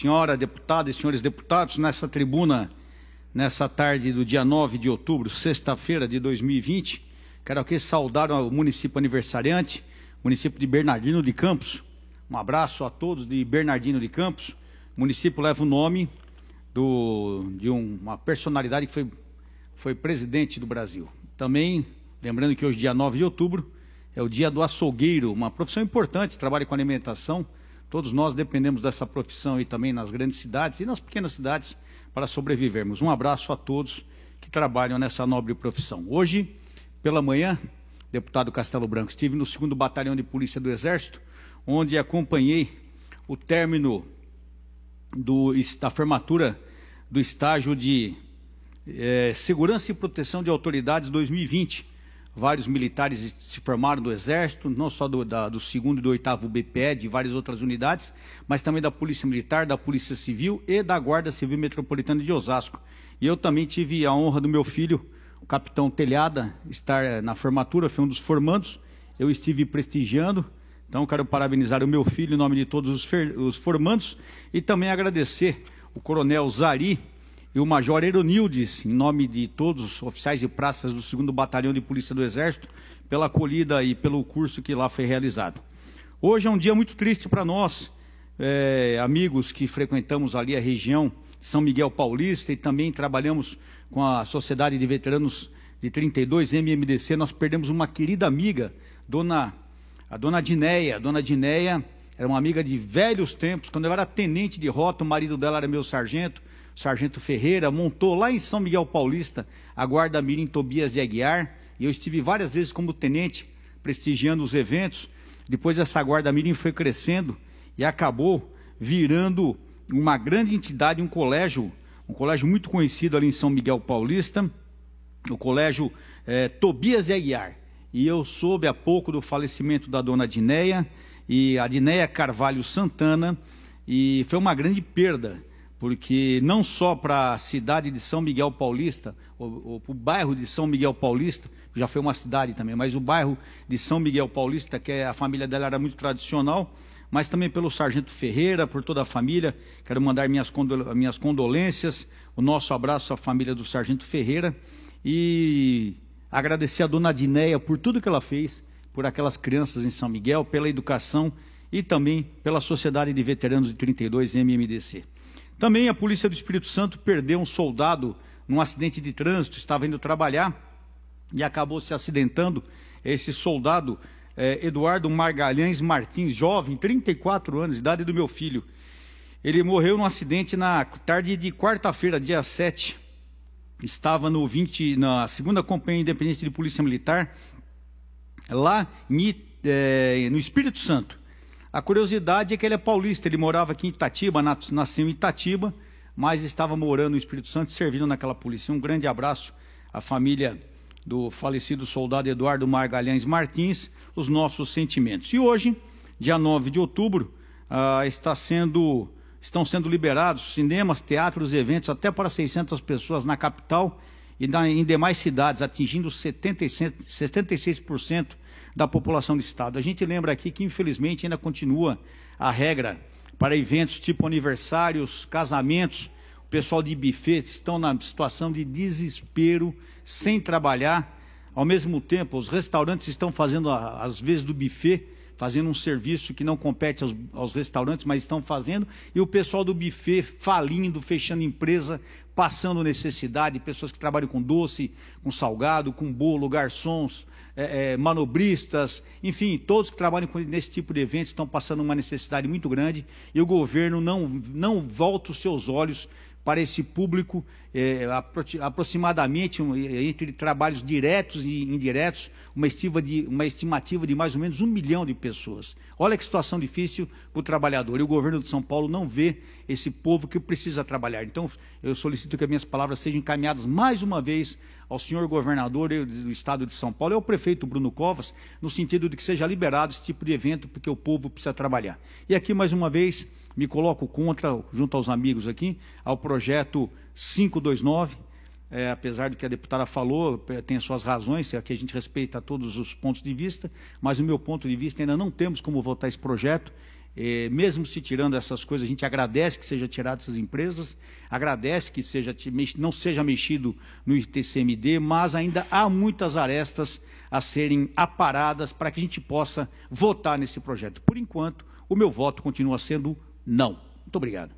senhora deputada e senhores deputados, nessa tribuna, nessa tarde do dia 9 de outubro, sexta-feira de 2020, quero aqui saudar o município aniversariante, município de Bernardino de Campos. Um abraço a todos de Bernardino de Campos. O município leva o nome do, de uma personalidade que foi, foi presidente do Brasil. Também, lembrando que hoje, dia 9 de outubro, é o dia do açougueiro, uma profissão importante, trabalha com alimentação Todos nós dependemos dessa profissão e também nas grandes cidades e nas pequenas cidades para sobrevivermos. Um abraço a todos que trabalham nessa nobre profissão. Hoje, pela manhã, deputado Castelo Branco, estive no 2 Batalhão de Polícia do Exército, onde acompanhei o término do, da formatura do estágio de é, Segurança e Proteção de Autoridades 2020 vários militares se formaram do Exército, não só do, da, do segundo e do oitavo BPE, de várias outras unidades, mas também da Polícia Militar, da Polícia Civil e da Guarda Civil Metropolitana de Osasco. E eu também tive a honra do meu filho, o capitão Telhada, estar eh, na formatura, foi um dos formandos, eu estive prestigiando. Então, quero parabenizar o meu filho em nome de todos os, os formandos e também agradecer o coronel Zari, e o Major Eronildes, em nome de todos os oficiais e praças do 2 Batalhão de Polícia do Exército, pela acolhida e pelo curso que lá foi realizado. Hoje é um dia muito triste para nós, é, amigos que frequentamos ali a região São Miguel Paulista e também trabalhamos com a Sociedade de Veteranos de 32, MMDC. Nós perdemos uma querida amiga, dona, a dona Dineia. Dona Dineia era uma amiga de velhos tempos, quando eu era tenente de rota, o marido dela era meu sargento. Sargento Ferreira, montou lá em São Miguel Paulista a Guarda Mirim Tobias de Aguiar, e eu estive várias vezes como tenente prestigiando os eventos. Depois essa Guarda Mirim foi crescendo e acabou virando uma grande entidade, um colégio, um colégio muito conhecido ali em São Miguel Paulista, o colégio eh, Tobias de Aguiar. E eu soube há pouco do falecimento da dona Dineia e a Dineia Carvalho Santana, e foi uma grande perda porque não só para a cidade de São Miguel Paulista, ou, para o bairro de São Miguel Paulista, já foi uma cidade também, mas o bairro de São Miguel Paulista, que é, a família dela era muito tradicional, mas também pelo Sargento Ferreira, por toda a família. Quero mandar minhas, condol minhas condolências, o nosso abraço à família do Sargento Ferreira e agradecer a dona Dinéia por tudo que ela fez, por aquelas crianças em São Miguel, pela educação e também pela Sociedade de Veteranos de 32 MMDC. Também a polícia do Espírito Santo perdeu um soldado num acidente de trânsito, estava indo trabalhar e acabou se acidentando. Esse soldado, eh, Eduardo Margalhães Martins, jovem, 34 anos, idade do meu filho. Ele morreu num acidente na tarde de quarta-feira, dia 7. Estava no 20, na segunda Companhia Independente de Polícia Militar, lá em, eh, no Espírito Santo. A curiosidade é que ele é paulista, ele morava aqui em Itatiba, nasceu em Itatiba, mas estava morando no Espírito Santo, servindo naquela polícia. Um grande abraço à família do falecido soldado Eduardo Margalhães Martins, os nossos sentimentos. E hoje, dia 9 de outubro, ah, está sendo, estão sendo liberados cinemas, teatros, eventos até para 600 pessoas na capital e na, em demais cidades, atingindo 76%, 76 da população do estado. A gente lembra aqui que, infelizmente, ainda continua a regra para eventos tipo aniversários, casamentos. O pessoal de buffet estão na situação de desespero, sem trabalhar. Ao mesmo tempo, os restaurantes estão fazendo, às vezes, do buffet, fazendo um serviço que não compete aos, aos restaurantes, mas estão fazendo, e o pessoal do buffet falindo, fechando empresa, passando necessidade, pessoas que trabalham com doce, com salgado, com bolo, garçons, é, é, manobristas, enfim, todos que trabalham com, nesse tipo de evento estão passando uma necessidade muito grande e o governo não, não volta os seus olhos para esse público, é, aproximadamente é, entre trabalhos diretos e indiretos, uma, de, uma estimativa de mais ou menos um milhão de pessoas. Olha que situação difícil para o trabalhador. E o governo de São Paulo não vê esse povo que precisa trabalhar. Então, eu solicito solicito que as minhas palavras sejam encaminhadas mais uma vez ao senhor governador do estado de São Paulo e é ao prefeito Bruno Covas, no sentido de que seja liberado esse tipo de evento, porque o povo precisa trabalhar. E aqui, mais uma vez, me coloco contra, junto aos amigos aqui, ao projeto 529, é, apesar do que a deputada falou, é, tem suas razões, aqui é a gente respeita todos os pontos de vista, mas o meu ponto de vista ainda não temos como votar esse projeto, é, mesmo se tirando essas coisas, a gente agradece que seja tirado essas empresas, agradece que seja, não seja mexido no ITCMD, mas ainda há muitas arestas a serem aparadas para que a gente possa votar nesse projeto. Por enquanto, o meu voto continua sendo não. Muito obrigado.